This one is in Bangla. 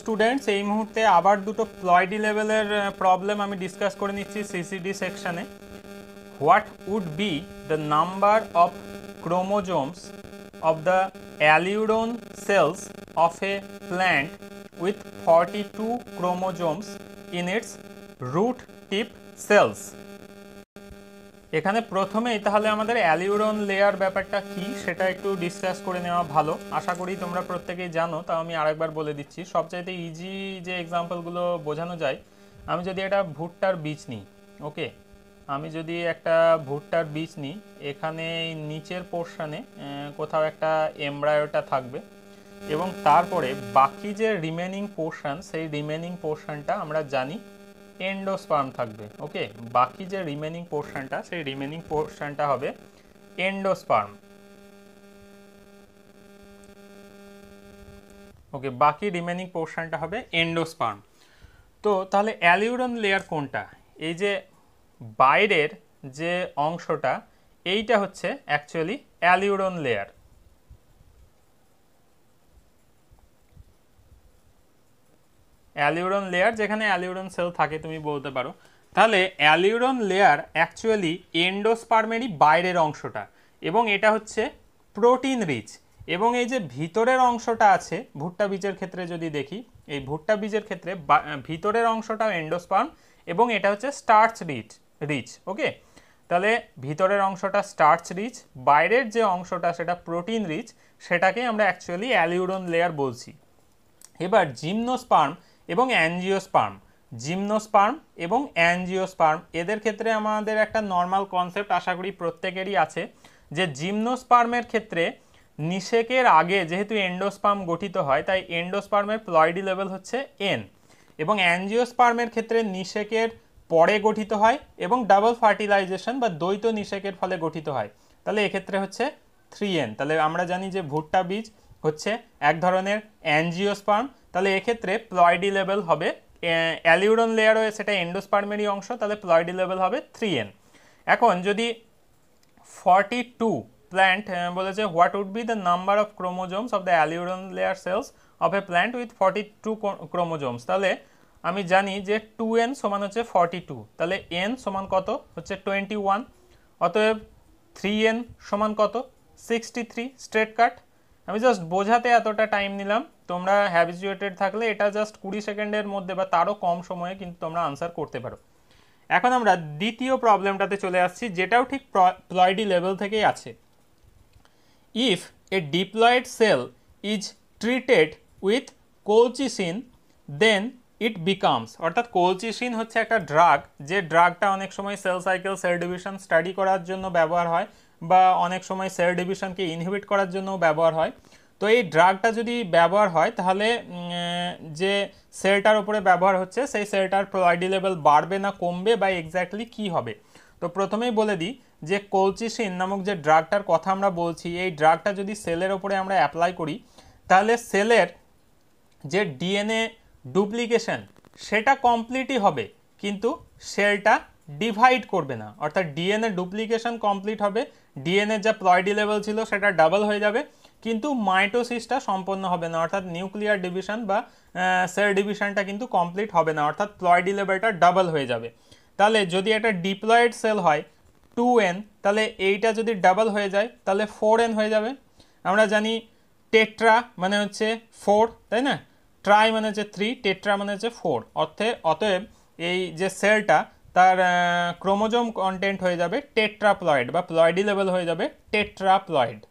স্টুডেন্টস এই মুহূর্তে আবার দুটো প্লয়েডি লেভেলের প্রবলেম আমি ডিসকাস করে নিচ্ছি সিসিডি সেকশানে what would be the number of chromosomes of the aleurone cells of a plant with forty two chromosomes in its root tip cells এখানে প্রথমেই তাহলে আমাদের অ্যালিউরন লেয়ার ব্যাপারটা কি সেটা একটু ডিসকাস করে নেওয়া ভালো আশা করি তোমরা প্রত্যেকেই জানো তাও আমি আরেকবার বলে দিচ্ছি সবচাইতে ইজি যে এক্সাম্পলগুলো বোঝানো যায় আমি যদি এটা ভুট্টার বীজ নিই ওকে আমি যদি একটা ভুট্টার বীজ নিই এখানে নিচের পোর্শানে কোথাও একটা এমব্রায়োটা থাকবে এবং তারপরে বাকি যে রিমেনিং পোর্শান সেই রিমেনিং পোর্শানটা আমরা জানি এন্ডোস্পার্ম থাকবে ওকে বাকি যে রিমেনিং পোর্শনটা সেই রিমেনিং পোর্শনটা হবে এন্ডোস্পার্ম ওকে বাকি রিমেনিং পোর্শনটা হবে এন্ডোস্পার্ম তো তাহলে অ্যালিউরন লেয়ার কোনটা এই যে বাইরের যে অংশটা এইটা হচ্ছে actually aleurone layer aleurone layer যেখানে অ্যালিউরন সেল থাকে তুমি বলতে পারো তাহলে অ্যালিউরন লেয়ার অ্যাকচুয়ালি এন্ডোস্পার্মেরই বাইরের অংশটা এবং এটা হচ্ছে প্রোটিন রিচ এবং এই যে ভিতরের অংশটা আছে ভুট্টা বীজের ক্ষেত্রে যদি দেখি এই ভুট্টা বীজের ক্ষেত্রে ভিতরের অংশটাও এন্ডোস্পার্ম এবং এটা হচ্ছে স্টার্চ রিচ রিচ ওকে তাহলে ভিতরের অংশটা স্টার্চ রিচ বাইরের যে অংশটা সেটা প্রোটিন রিচ সেটাকে আমরা অ্যাকচুয়ালি অ্যালিউরন লেয়ার বলছি এবার জিমনোস্পার্ম এবং অ্যানজিওস্পার্ম জিমনোস্পার্ম এবং অ্যানজিওস্পার্ম এদের ক্ষেত্রে আমাদের একটা নর্মাল কনসেপ্ট আশা করি প্রত্যেকেরই আছে যে জিমনোস্পার্মের ক্ষেত্রে নিষেকের আগে যেহেতু এন্ডোস্পার্ম গঠিত হয় তাই এন্ডোস্পার্মের প্লয়েডি লেভেল হচ্ছে এন এবং অ্যানজিওস্পার্মের ক্ষেত্রে নিষেকের পরে গঠিত হয় এবং ডাবল ফার্টিলাইজেশন বা দ্বৈত নিষেকের ফলে গঠিত হয় তাহলে এক্ষেত্রে হচ্ছে থ্রি এন তাহলে আমরা জানি যে ভুট্টা বীজ হচ্ছে এক ধরনের অ্যানজিওস্পার্ম তাহলে এক্ষেত্রে প্লয়েডি লেভেল হবে অ্যালিউরন লেয়ার রয়েছে সেটা এন্ডোস্পার্মেরি অংশ তাহলে প্লয়েডি লেভেল হবে থ্রি এন এখন যদি ফর্টি টু প্ল্যান্ট বলেছে what would be the number of chromosomes of the aleurone layer cells of a plant with forty two chromosomes তাহলে আমি জানি যে টু এন সমান হচ্ছে ফর্টি টু তাহলে এন সমান কত হচ্ছে টোয়েন্টি ওয়ান অতএব থ্রি এন সমান কত সিক্সটি থ্রি স্ট্রেট কাট আমি জাস্ট বোঝাতে এতটা টাইম নিলাম তোমরা হ্যাবিচুয়েটেড থাকলে এটা জাস্ট কুড়ি সেকেন্ডের মধ্যে বা তারও কম সময়ে কিন্তু তোমরা আনসার করতে পারো এখন আমরা দ্বিতীয় প্রবলেমটাতে চলে আসছি যেটাও ঠিক প্লয়েডি লেভেল থেকেই আছে if a diploid cell is treated with colchicine then it becomes অর্থাৎ কোলচিসিন হচ্ছে একটা ড্রাগ যে ড্রাগটা অনেক সময় cell cycle cell division study করার জন্য ব্যবহার হয় বা অনেক সময় সেল ডিভিশনকে ইনহিবিট করার জন্যও ব্যবহার হয় তো এই ড্রাগটা যদি ব্যবহার হয় তাহলে যে সেলটার উপরে ব্যবহার হচ্ছে সেই সেলটার প্রোয়াইডি লেভেল বাড়বে না কমবে বা এক্স্যাক্টলি কি হবে তো প্রথমেই বলে দিই যে কোলচিসিন নামক যে ড্রাগটার কথা আমরা বলছি এই ড্রাগটা যদি সেলের ওপরে আমরা অ্যাপ্লাই করি তাহলে সেলের যে ডিএনএ ডুপ্লিকেশন সেটা কমপ্লিটই হবে কিন্তু সেলটা ডিভাইড করবে না অর্থাৎ ডিএনএ ডুপ্লিকেশন কমপ্লিট হবে ডিএনএ যা প্লয়েডি লেভেল ছিল সেটা ডাবল হয়ে যাবে কিন্তু মাইটোসিসটা সম্পন্ন হবে না অর্থাৎ নিউক্লিয়ার ডিভিশন বা সেল ডিভিশনটা কিন্তু কমপ্লিট হবে না অর্থাৎ প্লয়েডি লেভেলটা ডাবল হয়ে যাবে তাহলে যদি একটা ডিপ্লয়েড সেল হয় টু এন তাহলে এইটা যদি ডাবল হয়ে যায় তাহলে ফোর এন হয়ে যাবে আমরা জানি টেট্রা মানে হচ্ছে ফোর তাই না ট্রাই মানে হচ্ছে থ্রি টেট্রা মানে হচ্ছে ফোর অর্থে অতএব এই যে সেলটা তার ক্রোমোজোম কন্টেন্ট হয়ে যাবে টেট্রাপ্লয়েড বা প্লয়েডি লেভেল হয়ে যাবে টেট্রাপ্লয়েড